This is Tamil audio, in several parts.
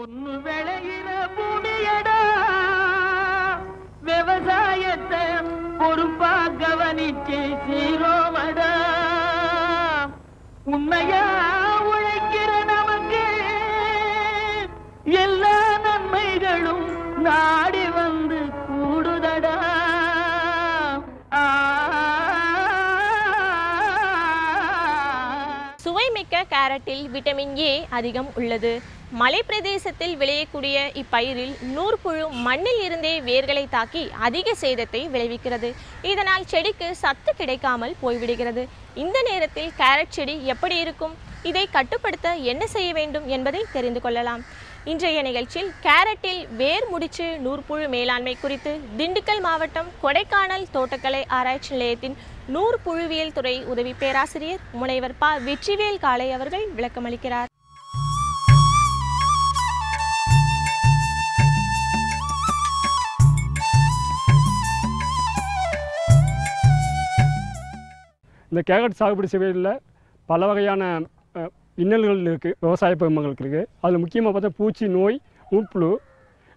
பொண்ணு விளையிற பூமியடா விவசாயத்தை பொறுப்பா கவனிச்சு சீரோமடா உண்மையா உழைக்கிற நமக்கு எல்லா நன்மைகளும் நாடி வந்து கூடுதடா சுவைமிக்க கேரட்டில் விட்டமின் ஏ அதிகம் உள்ளது மலைப்பிரதேசத்தில் விளையக்கூடிய இப்பயிரில் நூற்புழு மண்ணில் இருந்தே வேர்களை தாக்கி அதிக சேதத்தை விளைவிக்கிறது இதனால் செடிக்கு சத்து கிடைக்காமல் போய்விடுகிறது இந்த நேரத்தில் கேரட் செடி எப்படி இருக்கும் இதை கட்டுப்படுத்த என்ன செய்ய வேண்டும் என்பதை தெரிந்து கொள்ளலாம் இன்றைய நிகழ்ச்சியில் கேரட்டில் வேர் முடிச்சு நூற்புழு மேலாண்மை குறித்து திண்டுக்கல் மாவட்டம் கொடைக்கானல் தோட்டக்கலை ஆராய்ச்சி நிலையத்தின் நூற்புழுவியல் துறை உதவி பேராசிரியர் முனைவர் ப வெற்றிவேல் காளை அவர்கள் விளக்கமளிக்கிறார் இந்த கேரட் சாகுபடி செய்வதில் பல வகையான இன்னல்கள் இருக்குது விவசாய பெருமங்களுக்கு இருக்குது அதில் முக்கியமாக பார்த்தா பூச்சி நோய் நூட்புழு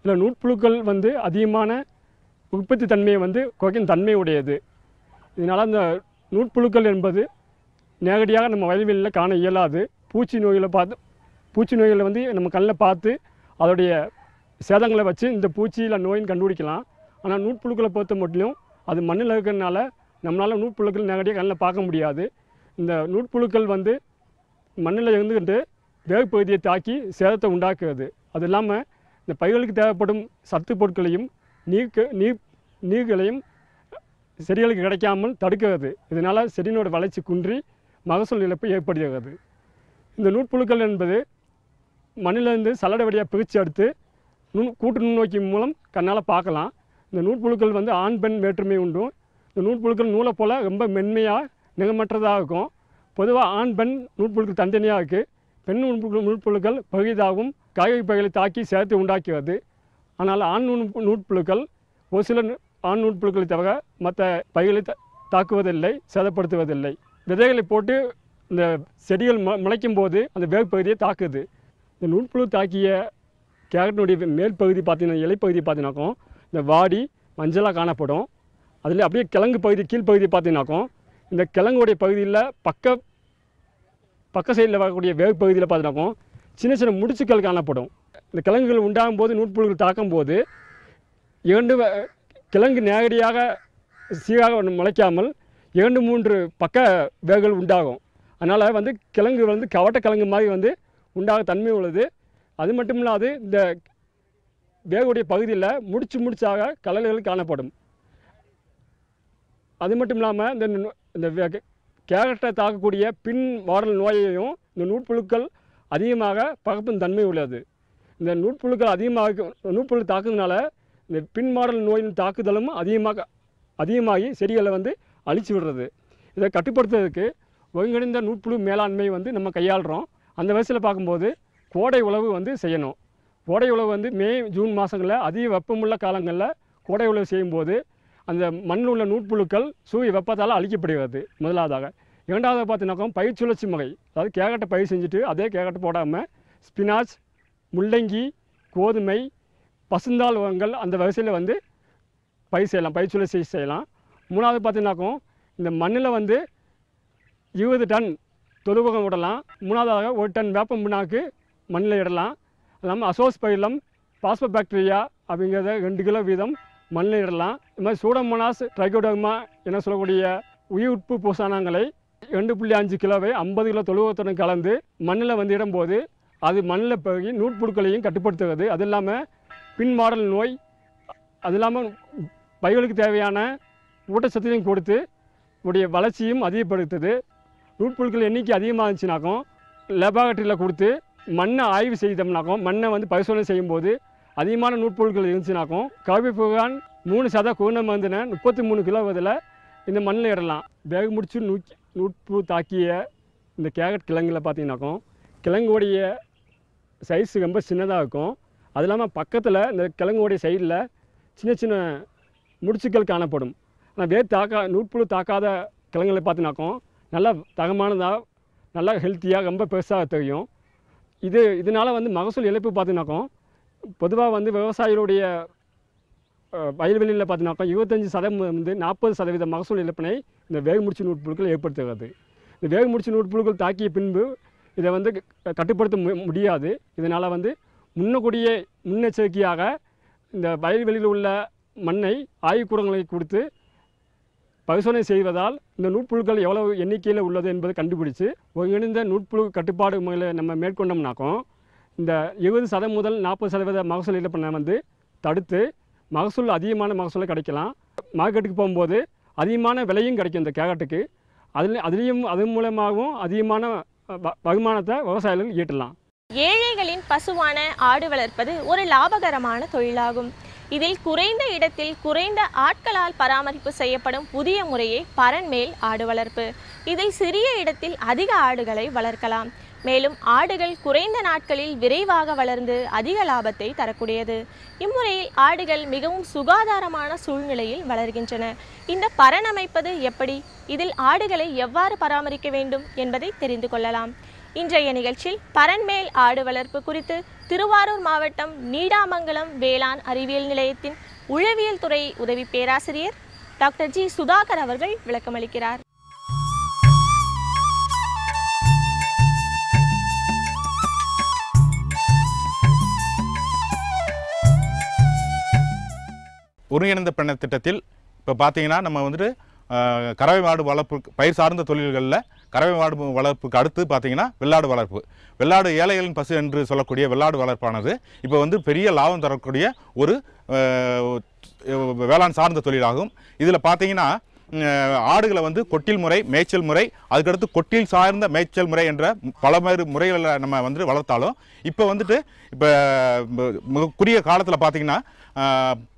இல்லை நூட்புழுக்கள் வந்து அதிகமான உற்பத்தி தன்மையை வந்து குறைக்கும் தன்மை உடையது இதனால் அந்த நூட்புழுக்கள் என்பது நேரடியாக நம்ம வயல்வெளியில் காண இயலாது பூச்சி நோய்களை பார்த்து பூச்சி நோய்களை வந்து நம்ம கண்ணில் பார்த்து அதோடைய சேதங்களை வச்சு இந்த பூச்சியில் நோயின்னு கண்டுபிடிக்கலாம் ஆனால் நூட்புழுக்களை பொறுத்த மட்டும் அது மண்ணில் இருக்கிறதுனால நம்மளால் நூற்புழுக்கள் நேரடியாக கண்ணில் பார்க்க முடியாது இந்த நூற்புழுக்கள் வந்து மண்ணில் இருந்துக்கிட்டு வேகப்பகுதியை தாக்கி சேதத்தை உண்டாக்குறது அது இல்லாமல் இந்த பயிர்களுக்கு தேவைப்படும் சத்து பொருட்களையும் நீக்கு நீர் நீர்களையும் செடிகளுக்கு கிடைக்காமல் தடுக்கிறது இதனால் செடியினோட வளர்ச்சி குன்றி மகசூல் இழப்பு ஏற்படுகிறது இந்த நூற்புழுக்கள் என்பது மண்ணிலிருந்து சல்லடை வழியாக பிரித்து எடுத்து நுண் கூட்டு நுண்ணோக்கி மூலம் கண்ணால் பார்க்கலாம் இந்த நூற்புழுக்கள் வந்து ஆண் பெண் வேற்றுமை உண்டும் நூல் புழுக்கள் நூலை போல் ரொம்ப மென்மையாக நிகமற்றதாக இருக்கும் பொதுவாக ஆண் பெண் நூற்புழுக்கள் தனித்தனியாக இருக்குது பெண் நூல் நூற்புழுக்கள் பகுதியாகவும் காய்கறி பகைகளை தாக்கி சேர்த்து உண்டாக்குவது ஆனால் ஆண் நூல் நூற்புழுக்கள் ஒரு சில ஆண் நூற்புழுக்களை தவிர மற்ற பயிர்களை தாக்குவதில்லை சேதப்படுத்துவதில்லை விதைகளை போட்டு இந்த செடிகள் மு முளைக்கும் போது அந்த வேர் பகுதியை தாக்குது இந்த நூற்புழு தாக்கிய கேரட்டினுடைய மேல் பகுதி பார்த்தீங்கன்னா இலைப்பகுதி பார்த்தீங்கன்னாக்கும் இந்த வாடி மஞ்சளாக காணப்படும் அதில் அப்படியே கிழங்கு பகுதி கீழ்ப்பகுதி பார்த்தீங்கன்னாக்கும் இந்த கிழங்குடைய பகுதியில் பக்க பக்க சைடில் வரக்கூடிய வேக பகுதியில் பார்த்தீங்கன்னாக்கும் சின்ன சின்ன முடிச்சுக்கள் காணப்படும் இந்த கிழங்குகள் உண்டாகும் போது நூற்புழுகள் தாக்கும் போது இரண்டு கிழங்கு நேரடியாக சீராக முளைக்காமல் இரண்டு மூன்று பக்க வேகங்கள் உண்டாகும் அதனால் வந்து கிழங்கு வந்து கவட்ட கிழங்கு மாதிரி வந்து உண்டாக தன்மை உள்ளது அது மட்டும் இல்லாது இந்த வேகுடைய பகுதியில் முடிச்சு முடிச்சாக கலல்கள் காணப்படும் அது மட்டும் இல்லாமல் இந்த இந்த கேரட்டை தாக்கக்கூடிய பின் வாரல் நோயையும் இந்த நூற்புழுக்கள் அதிகமாக பகப்பும் தன்மை உள்ளது இந்த நூற்புழுக்கள் அதிகமாக நூற்புழு தாக்குறதுனால இந்த பின் மாடல் நோயின் தாக்குதலும் அதிகமாக அதிகமாகி செடிகளை வந்து அழிச்சு விடுறது இதை கட்டுப்படுத்துறதுக்கு ஒருங்கிணைந்த நூற்புழு மேலாண்மை வந்து நம்ம கையாளுகிறோம் அந்த வயசில் பார்க்கும்போது கோடை உழவு வந்து செய்யணும் கோடை உழவு வந்து மே ஜூன் மாதங்களில் அதிக வெப்பமுள்ள காலங்களில் கோடை உழவு செய்யும்போது அந்த மண்ணில் உள்ள நூற்புழுக்கள் சூரிய வெப்பத்தால் அழிக்கப்படுகிறது முதலாவதாக இரண்டாவது பார்த்தீங்கன்னா பயிர் சுழற்சி முறை அதாவது கேரட்டை பயிர் செஞ்சுட்டு அதே கேரட்டை போடாமல் ஸ்பினாச் முள்ளங்கி கோதுமை பசுந்தால் உரங்கள் அந்த வரிசையில் வந்து பயிர் செய்யலாம் பயிர் சுழற்சி செய்யலாம் மூணாவது பார்த்திங்கனாக்கும் இந்த மண்ணில் வந்து இருபது டன் தொழுவகம் விடலாம் மூணாவதாக ஒரு டன் வேப்ப முன்னாக்கு மண்ணில் இடலாம் இல்லாமல் அசோஸ் பயிரிலம் பாஸ்போ பாக்டீரியா அப்படிங்கிறத ரெண்டு கிலோ வீதம் மண்ணிடலாம் இது மாதிரி சூடமோனாஸ் ட்ரைகோடோமா என சொல்லக்கூடிய உயிர்ப்பு பூசானங்களை ரெண்டு புள்ளி அஞ்சு கிலோவை ஐம்பது கிலோ தொழுவத்துடன் கலந்து மண்ணில் வந்து இடும்போது அது மண்ணில் போய் நூட்புழுக்களையும் கட்டுப்படுத்துகிறது அது இல்லாமல் பின்மாடல் நோய் அது இல்லாமல் பயிர்களுக்கு தேவையான ஊட்டச்சத்தையும் கொடுத்து உடைய வளர்ச்சியும் அதிகப்படுத்துது நூட்புழுக்கள் எண்ணிக்கை அதிகமாக இருந்துச்சுனாக்கும் லெபார்டரியில் கொடுத்து மண்ணை ஆய்வு செய்தோம்னாக்கும் மண்ணை வந்து பரிசோதனை செய்யும்போது அதிகமான நூற்பொருட்கள் இருந்துச்சுனாக்கும் கவி புகான் மூணு சதா குண மருந்தின முப்பத்தி மூணு கிலோ இதில் இந்த மண்ணில் இடலாம் வேக முடிச்சு நூ நூற்பு தாக்கிய இந்த கேரட் கிழங்கில் பார்த்தீங்கன்னாக்கும் கிழங்குடைய சைஸ் ரொம்ப சின்னதாக இருக்கும் அது இல்லாமல் பக்கத்தில் இந்த கிழங்குடைய சைடில் சின்ன சின்ன முடிச்சுக்கள் காணப்படும் ஆனால் வேர் தாக்கா நூற்புழு தாக்காத கிழங்குகளை பார்த்தீங்கனாக்கும் நல்லா தகமானதாக நல்லா ஹெல்த்தியாக ரொம்ப பெருசாக தெரியும் இது இதனால் வந்து மகசூல் இழப்பு பார்த்தீங்கனாக்கும் பொதுவாக வந்து விவசாயிகளுடைய வயல்வெளியில் பார்த்தீங்கன்னாக்கா இருபத்தஞ்சி சதவீதம் வந்து நாற்பது சதவீத மகசூல் இழப்பினை இந்த வேகமுடிச்சு நூற்புழுக்கள் ஏற்படுத்துகிறது இந்த வேகமுடிச்சு நூட்புழுக்கள் தாக்கிய பின்பு இதை வந்து கட்டுப்படுத்த முடியாது இதனால் வந்து முன்னக்கூடிய முன்னெச்சரிக்கையாக இந்த வயல்வெளியில் உள்ள மண்ணை ஆய்வுக்கூடங்களை கொடுத்து பரிசோதனை செய்வதால் இந்த நூற்புழுக்கள் எவ்வளவு எண்ணிக்கையில் உள்ளது என்பதை கண்டுபிடிச்சு ஒருங்கிணைந்த நூற்புழு கட்டுப்பாடு முறையில் நம்ம மேற்கொண்டோம்னாக்கும் இந்த இருபது சதவீதம் முதல் நாற்பது சதவீத மகசூல் ஈடுபண்ண வந்து தடுத்து மகசூல் அதிகமான மகசூலை கிடைக்கலாம் மார்க்கெட்டுக்கு போகும்போது அதிகமான விலையும் கிடைக்கும் இந்த கேரட்டுக்கு அதில் அதுலேயும் அது மூலமாகவும் அதிகமான வருமானத்தை விவசாயிகள் ஈட்டலாம் ஏழைகளின் பசுவான ஆடு வளர்ப்பது ஒரு லாபகரமான தொழிலாகும் இதில் குறைந்த இடத்தில் குறைந்த ஆட்களால் பராமரிப்பு செய்யப்படும் புதிய முறையே பரன்மேல் ஆடு வளர்ப்பு இதில் சிறிய இடத்தில் அதிக ஆடுகளை வளர்க்கலாம் மேலும் ஆடுகள் குறைந்த நாட்களில் விரைவாக வளர்ந்து அதிக லாபத்தை தரக்கூடியது இம்முறையில் ஆடுகள் மிகவும் சுகாதாரமான சூழ்நிலையில் வளர்கின்றன இந்த பரணமைப்பது எப்படி இதில் ஆடுகளை எவ்வாறு பராமரிக்க வேண்டும் என்பதை தெரிந்து கொள்ளலாம் இன்றைய நிகழ்ச்சியில் பரன்மேல் ஆடு வளர்ப்பு குறித்து திருவாரூர் மாவட்டம் நீடாமங்கலம் வேளாண் அறிவியல் நிலையத்தின் உழவியல் துறை உதவி பேராசிரியர் டாக்டர் ஜி சுதாகர் அவர்கள் விளக்கமளிக்கிறார் ஒருங்கிணைந்த பண்ண திட்டத்தில் இப்போ பார்த்தீங்கன்னா நம்ம வந்துட்டு கறவை மாடு வளர்ப்பு பயிர் சார்ந்த தொழில்களில் கறவை மாடு வளர்ப்புக்கு அடுத்து பார்த்திங்கன்னா வெள்ளாடு வளர்ப்பு வெள்ளாடு ஏழைகளின் பசு என்று சொல்லக்கூடிய வெள்ளாடு வளர்ப்பானது இப்போ வந்து பெரிய லாபம் தரக்கூடிய ஒரு வேளாண் சார்ந்த தொழிலாகும் இதில் பார்த்தீங்கன்னா ஆடுகளை வந்து கொட்டில் முறை மேய்ச்சல் முறை அதுக்கடுத்து கொட்டில் சார்ந்த மேய்ச்சல் முறை என்ற பலமாறு முறைகளில் நம்ம வந்து வளர்த்தாலும் இப்போ வந்துட்டு இப்போ குறுகிய காலத்தில் பார்த்திங்கன்னா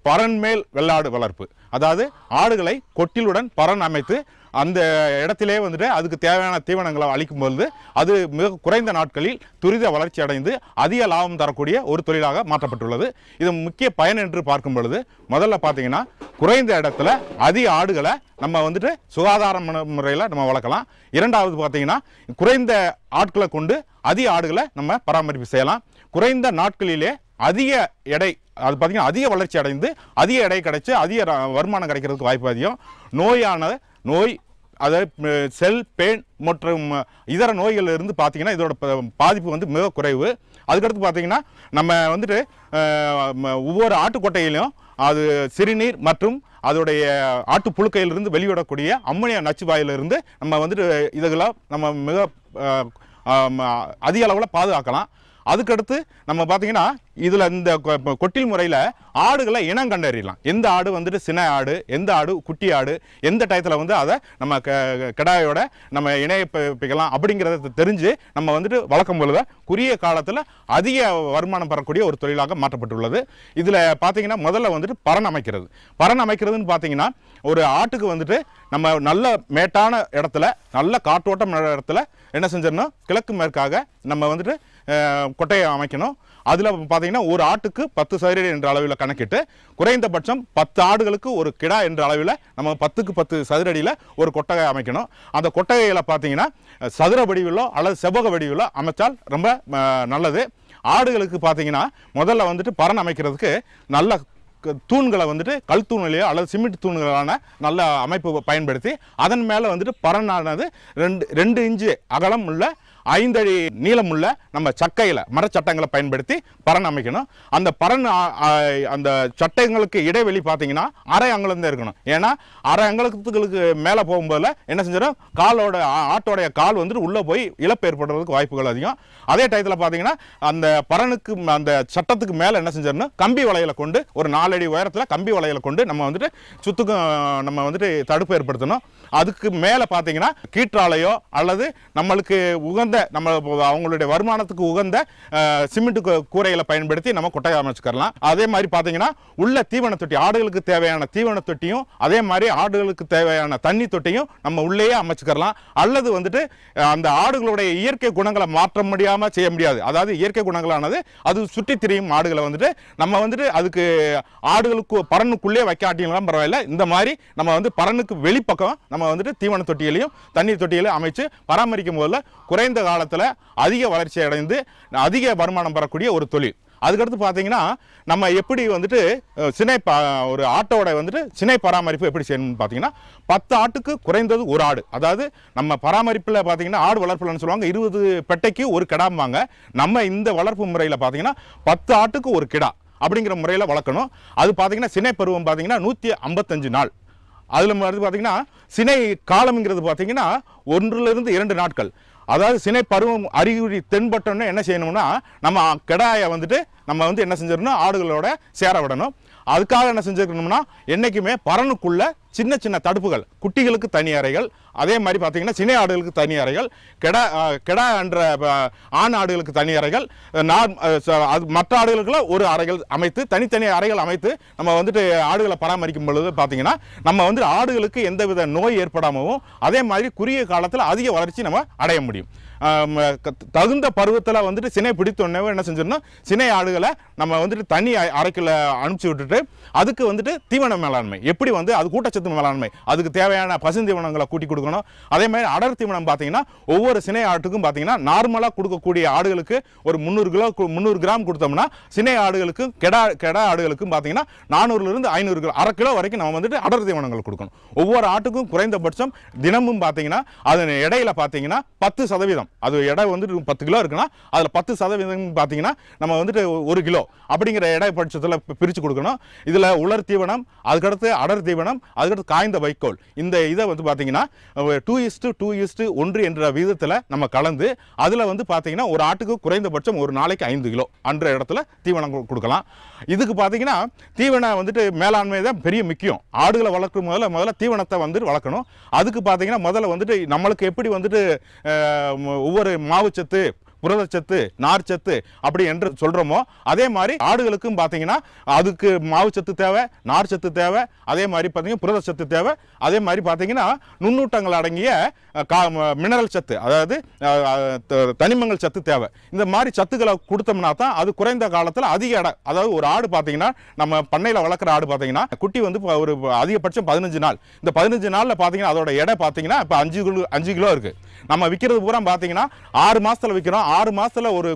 பரன்மேல் வெள்ளாடு வளர்ப்பு அதாவது ஆடுகளை கொட்டிலுடன் பரன் அமைத்து அந்த இடத்திலே வந்துட்டு அதுக்கு தேவையான தீவனங்களை அளிக்கும்பொழுது அது மிக குறைந்த நாட்களில் துரித வளர்ச்சி அடைந்து அதிக லாபம் தரக்கூடிய ஒரு தொழிலாக மாற்றப்பட்டுள்ளது இது முக்கிய பயன் என்று பார்க்கும் பொழுது முதல்ல பார்த்தீங்கன்னா குறைந்த இடத்துல அதிக ஆடுகளை நம்ம வந்துட்டு சுகாதார முறையில் நம்ம வளர்க்கலாம் இரண்டாவது பார்த்தீங்கன்னா குறைந்த ஆட்களை கொண்டு அதிக ஆடுகளை நம்ம பராமரிப்பு செய்யலாம் குறைந்த நாட்களிலே அதிக எடை அது பார்த்தீங்கன்னா அதிக வளர்ச்சி அடைந்து அதிக எடை கிடைச்சி அதிக வருமானம் கிடைக்கிறதுக்கு வாய்ப்பு அதிகம் நோயான நோய் அதை செல் பெயின் மற்றும் இதர நோய்கள் இருந்து பார்த்திங்கன்னா இதோட பாதிப்பு வந்து மிக குறைவு அதுக்கடுத்து பார்த்தீங்கன்னா நம்ம வந்துட்டு ஒவ்வொரு ஆட்டுக்கொட்டையிலையும் அது சிறுநீர் மற்றும் அதோடைய ஆட்டு புழுக்கையிலிருந்து வெளியிடக்கூடிய அம்மோனியா நச்சு வாயிலிருந்து நம்ம வந்துட்டு இதுகளை நம்ம மிக அதிக அளவில் பாதுகாக்கலாம் அதுக்கடுத்து நம்ம பார்த்தீங்கன்னா இதில் இந்த கொட்டில் முறையில் ஆடுகளை இனம் கண்டறியலாம் எந்த ஆடு வந்துட்டு சின ஆடு எந்த ஆடு குட்டி ஆடு எந்த டயத்தில் வந்து அதை நம்ம க கிடாயோட நம்ம இணையப்பிக்கலாம் அப்படிங்கிறத தெரிஞ்சு நம்ம வந்துட்டு வளர்க்கும் பொழுது குறிய காலத்தில் அதிக வருமானம் பெறக்கூடிய ஒரு தொழிலாக மாற்றப்பட்டுள்ளது இதில் பார்த்தீங்கன்னா முதல்ல வந்துட்டு பரன் அமைக்கிறது பரன் அமைக்கிறதுன்னு பார்த்தீங்கன்னா ஒரு ஆட்டுக்கு வந்துட்டு நம்ம நல்ல மேட்டான இடத்துல நல்ல காற்றோட்டம் இடத்துல என்ன செஞ்சிடணும் கிழக்கு மேற்காக நம்ம வந்துட்டு கொட்டையை அமைக்கணும் அதில் பார்த்தீங்கன்னா ஒரு ஆட்டுக்கு பத்து சதுரடி என்ற அளவில் கணக்கிட்டு குறைந்தபட்சம் பத்து ஆடுகளுக்கு ஒரு கிடா என்ற அளவில் நம்ம பத்துக்கு பத்து சதுரடியில் ஒரு கொட்டகை அமைக்கணும் அந்த கொட்டகையில் பார்த்தீங்கன்னா சதுர வடிவிலோ அல்லது செவ்வக வடிவிலோ அமைச்சால் ரொம்ப நல்லது ஆடுகளுக்கு பார்த்தீங்கன்னா முதல்ல வந்துட்டு பரண் அமைக்கிறதுக்கு நல்ல தூண்களை வந்துட்டு கல் தூண்களையோ அல்லது சிமெண்ட் தூண்களான நல்ல அமைப்பு பயன்படுத்தி அதன் மேலே வந்துட்டு பரணானது ரெண்டு ரெண்டு இன்ச்சு அகலம் உள்ள ஐந்தடி நீளமுள்ள நம்ம சக்கையில் மரச்சட்டங்களை பயன்படுத்தி பரன் அமைக்கணும் அந்த பரன் அந்த சட்டங்களுக்கு இடைவெளி பார்த்தீங்கன்னா அரை அங்கலம் தான் இருக்கணும் ஏன்னா அரை அங்குலத்துக்கு மேலே போகும்போதில் என்ன செஞ்சிடும் காலோட ஆட்டோடைய கால் வந்துட்டு உள்ளே போய் இழப்பு ஏற்படுறதுக்கு வாய்ப்புகள் அதிகம் அதே டயத்தில் பார்த்தீங்கன்னா அந்த பரனுக்கு அந்த சட்டத்துக்கு மேலே என்ன செஞ்சிடணும் கம்பி வளையலை கொண்டு ஒரு நாலடி உயரத்தில் கம்பி வலையில் கொண்டு நம்ம வந்துட்டு சுத்துக்கும் நம்ம வந்துட்டு தடுப்பு ஏற்படுத்தணும் அதுக்கு மேலே பார்த்தீங்கன்னா கீற்றாலையோ அல்லது நம்மளுக்கு உகந்த உகந்த நம்ம அவங்களுடைய வருமானத்துக்கு உகந்த சிமெண்ட் கூரைகளை பயன்படுத்தி நம்ம கொட்டையை அமைச்சுக்கலாம் அதே மாதிரி பார்த்தீங்கன்னா உள்ள தீவன தொட்டி ஆடுகளுக்கு தேவையான தீவன தொட்டியும் அதே மாதிரி ஆடுகளுக்கு தேவையான தண்ணி தொட்டியும் நம்ம உள்ளேயே அமைச்சுக்கலாம் அல்லது வந்துட்டு அந்த ஆடுகளுடைய இயற்கை குணங்களை மாற்ற முடியாமல் செய்ய முடியாது அதாவது இயற்கை குணங்களானது அது சுற்றி திரியும் ஆடுகளை வந்துட்டு நம்ம வந்துட்டு அதுக்கு ஆடுகளுக்கு பரனுக்குள்ளே வைக்காட்டியும் பரவாயில்ல இந்த மாதிரி நம்ம வந்து பரனுக்கு வெளிப்பக்கம் நம்ம வந்துட்டு தீவன தொட்டிகளையும் தண்ணீர் தொட்டிகளையும் அமைச்சு பராமரிக்கும் போதில் குறைந்த நீண்ட காலத்தில் அதிக வளர்ச்சி அடைந்து அதிக வருமானம் பெறக்கூடிய ஒரு தொழில் அதுக்கடுத்து பார்த்தீங்கன்னா நம்ம எப்படி வந்துட்டு சினை பா ஒரு ஆட்டோட வந்துட்டு சினை பராமரிப்பு எப்படி செய்யணும்னு பார்த்தீங்கன்னா பத்து ஆட்டுக்கு குறைந்தது ஒரு ஆடு அதாவது நம்ம பராமரிப்பில் பார்த்தீங்கன்னா ஆடு வளர்ப்புலன்னு சொல்லுவாங்க இருபது பெட்டைக்கு ஒரு கிடாம்பாங்க நம்ம இந்த வளர்ப்பு முறையில் பார்த்தீங்கன்னா பத்து ஆட்டுக்கு ஒரு கிடா அப்படிங்கிற முறையில் வளர்க்கணும் அது பார்த்தீங்கன்னா சினை பருவம் பார்த்தீங்கன்னா நூற்றி ஐம்பத்தஞ்சு நாள் அதில் வந்து பார்த்தீங்கன்னா சினை காலம்ங்கிறது பார்த்தீங்கன்னா ஒன்றுலேருந்து இரண்டு நாட்கள் அதாவது சினை பருவம் அறிகுறி தென்பட்டோன்னு என்ன செய்யணும்னா நம்ம கெடாயை வந்துட்டு நம்ம வந்து என்ன செஞ்சிடணும் ஆடுகளோட சேர விடணும் அதுக்காக என்ன செஞ்சுருக்கணும்னா என்றைக்குமே பரனுக்குள்ளே சின்ன சின்ன தடுப்புகள் குட்டிகளுக்கு தனி அறைகள் அதே மாதிரி பார்த்தீங்கன்னா சினை ஆடுகளுக்கு தனி அறைகள் கெடா கெடா என்ற ஆண் ஆடுகளுக்கு தனி அறைகள் நார் மற்ற ஆடுகளுக்குள்ள ஒரு அறைகள் அமைத்து தனித்தனி அறைகள் அமைத்து நம்ம வந்துட்டு ஆடுகளை பராமரிக்கும் பொழுது பார்த்தீங்கன்னா நம்ம வந்து ஆடுகளுக்கு எந்தவித நோய் ஏற்படாமவும் அதே மாதிரி குறுகிய காலத்தில் அதிக வளர்ச்சி நம்ம அடைய முடியும் தகுந்த பருவத்தில் வந்துட்டு சினை உடனே என்ன செஞ்சிடணும் சினை ஆடுகளை நம்ம வந்துட்டு தனி அறைக்குள்ள அனுப்பிச்சி விட்டுட்டு அதுக்கு வந்துட்டு தீவன மேலாண்மை எப்படி வந்து அது கூட்டச்சத்து மேலாண்மை அதுக்கு தேவையான பசுந்தீவனங்களை கூட்டி கொடு கொடுக்கணும் அதே மாதிரி அடர் தீவனம் பார்த்தீங்கன்னா ஒவ்வொரு சினை ஆட்டுக்கும் பார்த்தீங்கன்னா நார்மலாக கொடுக்கக்கூடிய ஆடுகளுக்கு ஒரு முந்நூறு கிலோ முந்நூறு கிராம் கொடுத்தோம்னா சினை ஆடுகளுக்கும் கெடா கெடா ஆடுகளுக்கும் பார்த்தீங்கன்னா நானூறுலேருந்து ஐநூறு கிலோ அரை கிலோ வரைக்கும் நம்ம வந்துட்டு அடர் தீவனங்கள் கொடுக்கணும் ஒவ்வொரு ஆட்டுக்கும் குறைந்தபட்சம் தினமும் பார்த்தீங்கன்னா அதன் இடையில பார்த்தீங்கன்னா பத்து சதவீதம் அது எடை வந்துட்டு பத்து கிலோ இருக்குன்னா அதில் பத்து சதவீதம் பார்த்தீங்கன்னா நம்ம வந்துட்டு ஒரு கிலோ அப்படிங்கிற எடை பட்சத்தில் பிரித்து கொடுக்கணும் இதில் உலர் தீவனம் அதுக்கடுத்து அடர் தீவனம் அதுக்கடுத்து காய்ந்த வைக்கோல் இந்த இதை வந்து பார்த்தீங்கன்னா டூ இஸ்ட்டு டூ இஸ்ட் ஒன்று என்ற விதத்தில் நம்ம கலந்து அதில் வந்து பார்த்தீங்கன்னா ஒரு ஆட்டுக்கு குறைந்தபட்சம் ஒரு நாளைக்கு ஐந்து கிலோ அன்ற இடத்துல தீவனம் கொடுக்கலாம் இதுக்கு பார்த்தீங்கன்னா தீவனம் வந்துட்டு மேலாண்மை தான் பெரிய முக்கியம் ஆடுகளை வளர்க்கும் முதல்ல முதல்ல தீவனத்தை வந்துட்டு வளர்க்கணும் அதுக்கு பார்த்தீங்கன்னா முதல்ல வந்துட்டு நம்மளுக்கு எப்படி வந்துட்டு ஒவ்வொரு மாவுச்சத்து புரதச்சத்து நார்ச்சத்து அப்படி என்று சொல்கிறோமோ அதே மாதிரி ஆடுகளுக்கும் பார்த்தீங்கன்னா அதுக்கு மாவுச்சத்து தேவை நார்ச்சத்து தேவை அதே மாதிரி பார்த்தீங்கன்னா புரதச்சத்து தேவை அதே மாதிரி பார்த்தீங்கன்னா நுண்ணூட்டங்கள் அடங்கிய மினரல் சத்து அதாவது தனிமங்கள் சத்து தேவை இந்த மாதிரி சத்துக்களை கொடுத்தோம்னா தான் அது குறைந்த காலத்தில் அதிக எடை அதாவது ஒரு ஆடு பார்த்தீங்கன்னா நம்ம பண்ணையில் வளர்க்குற ஆடு பார்த்தீங்கன்னா குட்டி வந்து ஒரு அதிகபட்சம் பதினஞ்சு நாள் இந்த பதினஞ்சு நாளில் பார்த்தீங்கன்னா அதோட எடை பார்த்தீங்கன்னா இப்போ அஞ்சு கிலோ அஞ்சு கிலோ இருக்குது நம்ம விற்கிறது பூரா பார்த்தீங்கன்னா ஆறு மாதத்தில் விற்கிறோம் ஆறு மாதத்தில் ஒரு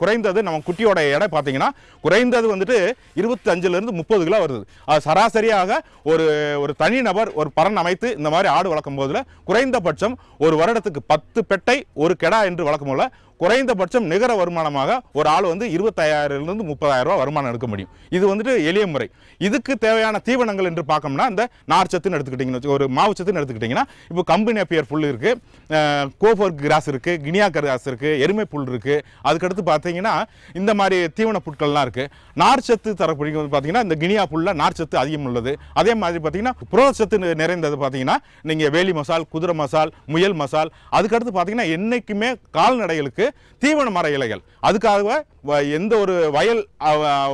குறைந்தது நம்ம குட்டியோட எடை பார்த்தீங்கன்னா குறைந்தது வந்துட்டு இருபத்தஞ்சிலிருந்து முப்பது கிலோ வருது அது சராசரியாக ஒரு ஒரு தனிநபர் ஒரு பரன் அமைத்து இந்த மாதிரி ஆடு வளர்க்கும் போதில் குறைந்தபட்சம் ஒரு வருடத்துக்கு பத்து பெட்டை ஒரு கெடா என்று வளர்க்கும் போல குறைந்தபட்சம் நிகர வருமானமாக ஒரு ஆள் வந்து இருபத்தாயிரம்லேருந்து முப்பதாயிரம் ரூபா வருமானம் எடுக்க முடியும் இது வந்துட்டு எளிய முறை இதுக்கு தேவையான தீவனங்கள் என்று பார்க்கம்னா இந்த நார்ச்சத்துன்னு எடுத்துக்கிட்டிங்கன்னு ஒரு மாவுச்சத்துன்னு எடுத்துக்கிட்டிங்கன்னா இப்போ கம்பெனி அப்பியர் புல் இருக்குது கோஃபர்க் கிராஸ் இருக்குது கினியா கிராஸ் இருக்குது எருமை புல் இருக்குது அதுக்கடுத்து பார்த்தீங்கன்னா இந்த மாதிரி தீவன புட்கள்லாம் இருக்குது நார்ச்சத்து தரப்படி பார்த்தீங்கன்னா இந்த கினியா புல்ல நார்ச்சத்து அதிகம் உள்ளது அதே மாதிரி பார்த்தீங்கன்னா சத்து நிறைந்தது பார்த்தீங்கன்னா நீங்கள் வேலி மசால் குதிரை மசால் முயல் மசால் அதுக்கடுத்து பார்த்தீங்கன்னா என்றைக்குமே கால்நடைகளுக்கு தீவன மர இலைகள் அதுக்காக எந்த ஒரு வயல்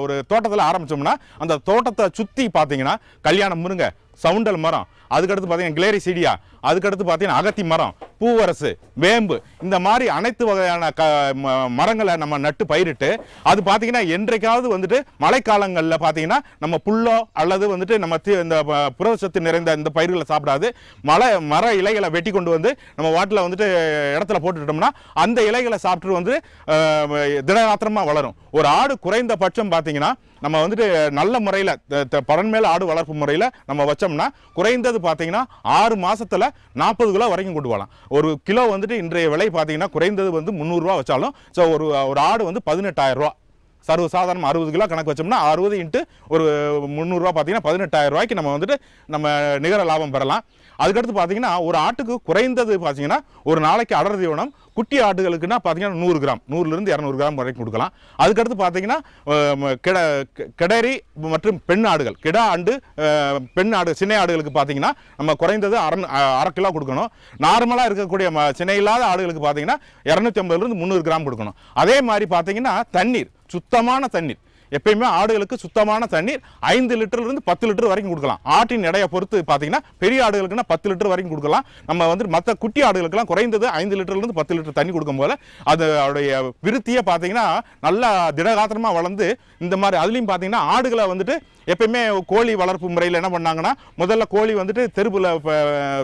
ஒரு தோட்டத்தில் ஆரம்பித்தோம்னா அந்த தோட்டத்தை சுற்றி பார்த்தீங்கன்னா கல்யாணம் முருங்கை சவுண்டல் மரம் அதுக்கடுத்து பார்த்தீங்கன்னா கிளேரி சீடியா அதுக்கடுத்து பார்த்தீங்கன்னா அகத்தி மரம் பூவரசு வேம்பு இந்த மாதிரி அனைத்து வகையான க மரங்களை நம்ம நட்டு பயிரிட்டு அது பார்த்தீங்கன்னா என்றைக்காவது வந்துட்டு மழைக்காலங்களில் பார்த்தீங்கன்னா நம்ம புல்லோ அல்லது வந்துட்டு நம்ம இந்த புரதச்சத்து நிறைந்த இந்த பயிர்களை சாப்பிடாது மழை மர இலைகளை வெட்டி கொண்டு வந்து நம்ம வாட்டில் வந்துட்டு இடத்துல போட்டுட்டோம்னா அந்த இலைகளை சாப்பிட்டு வந்து திடகாத்திரமாக வளரும் ஒரு ஆடு குறைந்த பட்சம் பார்த்தீங்கன்னா நம்ம வந்துட்டு நல்ல முறையில் பலன் மேல் ஆடு வளர்ப்பு முறையில் நம்ம வச்சோம்னா குறைந்தது பார்த்தீங்கன்னா ஆறு மாதத்தில் நாற்பது கிலோ வரைக்கும் கொண்டு வரலாம் ஒரு கிலோ வந்துட்டு இன்றைய விலை பார்த்தீங்கன்னா குறைந்தது வந்து முந்நூறுரூவா வச்சாலும் ஸோ ஒரு ஒரு ஆடு வந்து பதினெட்டாயிரரூவா சர்வசாதாரணம் அறுபது கிலோ கணக்கு வச்சோம்னா அறுபது இன்ட்டு ஒரு முந்நூறுரூவா பார்த்தீங்கன்னா பதினெட்டாயிரரூவாய்க்கு நம்ம வந்துட்டு நம்ம நிகர லாபம் பெறலாம் அதுக்கடுத்து பார்த்தீங்கன்னா ஒரு ஆட்டுக்கு குறைந்தது பார்த்தீங்கன்னா ஒரு நாளைக்கு அடர் தீவனம் குட்டி ஆடுகளுக்குன்னா பார்த்தீங்கன்னா நூறு கிராம் நூறுலேருந்து இரநூறு கிராம் வரைக்கும் கொடுக்கலாம் அதுக்கடுத்து பார்த்தீங்கன்னா கிட கிடரி மற்றும் பெண் ஆடுகள் கிடா ஆண்டு பெண் ஆடு சினை ஆடுகளுக்கு பார்த்தீங்கன்னா நம்ம குறைந்தது அரை அரை கிலோ கொடுக்கணும் நார்மலாக இருக்கக்கூடிய சினை இல்லாத ஆடுகளுக்கு பார்த்தீங்கன்னா இரநூத்தி ஐம்பதுலேருந்து முந்நூறு கிராம் கொடுக்கணும் அதே மாதிரி பார்த்தீங்கன்னா தண்ணீர் சுத்தமான தண்ணீர் எப்பயுமே ஆடுகளுக்கு சுத்தமான தண்ணீர் ஐந்து லிட்டர்லேருந்து பத்து லிட்டர் வரைக்கும் கொடுக்கலாம் ஆட்டின் எடையை பொறுத்து பார்த்தீங்கன்னா பெரிய ஆடுகளுக்குன்னா பத்து லிட்டர் வரைக்கும் கொடுக்கலாம் நம்ம வந்து மற்ற குட்டி ஆடுகளுக்குலாம் குறைந்தது ஐந்து லிட்டர்லேருந்து பத்து லிட்டர் தண்ணி கொடுக்கும் போல அது அவருடைய விருத்தியை பார்த்தீங்கன்னா நல்லா திடகாத்திரமா வளர்ந்து இந்த மாதிரி அதுலேயும் பார்த்தீங்கன்னா ஆடுகளை வந்துட்டு எப்பயுமே கோழி வளர்ப்பு முறையில் என்ன பண்ணாங்கன்னா முதல்ல கோழி வந்துட்டு தெருவில்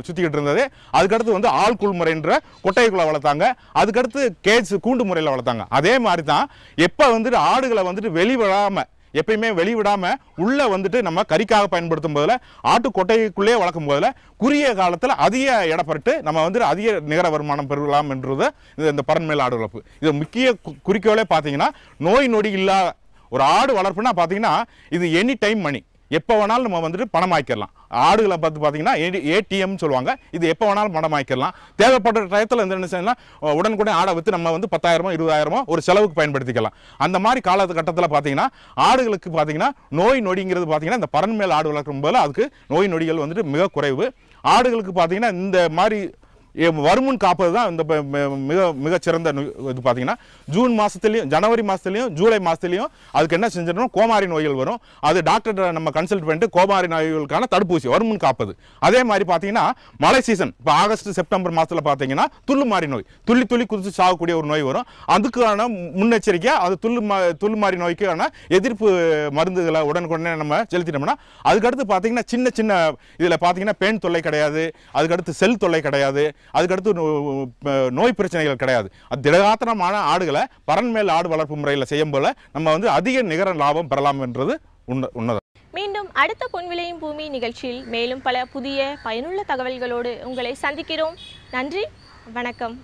சுற்றிக்கிட்டு இருந்தது அதுக்கடுத்து வந்து ஆள்குள் முறைன்ற கொட்டைக்குள்ளே வளர்த்தாங்க அதுக்கடுத்து கேஜ் கூண்டு முறையில் வளர்த்தாங்க அதே மாதிரி தான் எப்போ வந்துட்டு ஆடுகளை வந்துட்டு வெளிவிடாமல் எப்பயுமே வெளிவிடாமல் உள்ளே வந்துட்டு நம்ம கறிக்காக பயன்படுத்தும் போதில் ஆட்டு கொட்டைக்குள்ளே வளர்க்கும் போதில் குறுகிய காலத்தில் அதிக இடப்பட்டு நம்ம வந்துட்டு அதிக நிகர வருமானம் பெறலாம் என்றது இந்த பரண்மேல் ஆடு வளர்ப்பு இது முக்கிய குறிக்கோளே பார்த்தீங்கன்னா நோய் நொடி இல்லாத ஒரு ஆடு வளர்ப்புனா பார்த்தீங்கன்னா இது எனி டைம் மணி எப்போ வேணாலும் நம்ம வந்துட்டு பணம் ஆக்கிடலாம் ஆடுகளை பார்த்து பார்த்தீங்கன்னா ஏடிஎம்னு சொல்லுவாங்க இது எப்போ வேணாலும் பணம் ஆக்கிடலாம் தேவைப்பட்ட டயத்தில் இந்த என்ன செய்யலாம் உடனுக்குடன் ஆடை விற்று நம்ம வந்து பத்தாயிரமோ இருபதாயிரமோ ஒரு செலவுக்கு பயன்படுத்திக்கலாம் அந்த மாதிரி காலகட்டத்தில் பார்த்தீங்கன்னா ஆடுகளுக்கு பார்த்தீங்கன்னா நோய் நொடிங்கிறது பார்த்தீங்கன்னா இந்த பரன்மேல் ஆடு வளர்க்கும் போது அதுக்கு நோய் நொடிகள் வந்துட்டு மிக குறைவு ஆடுகளுக்கு பார்த்தீங்கன்னா இந்த மாதிரி வருமுன் காப்பது தான் இந்த மிக சிறந்த இது பார்த்தீங்கன்னா ஜூன் மாதத்துலேயும் ஜனவரி மாதத்துலேயும் ஜூலை மாதத்துலேயும் அதுக்கு என்ன செஞ்சிடணும் கோமாரி நோய்கள் வரும் அது டாக்டர் நம்ம கன்சல்ட் பண்ணிட்டு கோமாரி நோய்களுக்கான தடுப்பூசி வருமுன் காப்பது அதே மாதிரி பார்த்தீங்கன்னா மழை சீசன் இப்போ ஆகஸ்ட் செப்டம்பர் மாதத்தில் பார்த்தீங்கன்னா துள்ளு மாறி நோய் துள்ளி துள்ளி குதித்து சாகக்கூடிய ஒரு நோய் வரும் அதுக்கான முன்னெச்சரிக்கையாக அது துள்ளு மா துள்ளு மாறி நோய்க்கான எதிர்ப்பு மருந்துகளை உடனுக்குடனே நம்ம செலுத்திட்டோம்னா அதுக்கடுத்து பார்த்தீங்கன்னா சின்ன சின்ன இதில் பார்த்தீங்கன்னா பெண் தொல்லை கிடையாது அதுக்கடுத்து செல் தொல்லை கிடையாது அதுக்கடுத்து நோய் பிரச்சனைகள் கிடையாது அது திடகாத்திரமான ஆடுகளை பரன்மேல் ஆடு வளர்ப்பு முறையில் செய்யும் போல நம்ம வந்து அதிக நிகர லாபம் பெறலாம் என்றது உண்மை உன்னதம் மீண்டும் அடுத்த பொன்விளையும் பூமி நிகழ்ச்சியில் மேலும் பல புதிய பயனுள்ள தகவல்களோடு உங்களை சந்திக்கிறோம் நன்றி வணக்கம்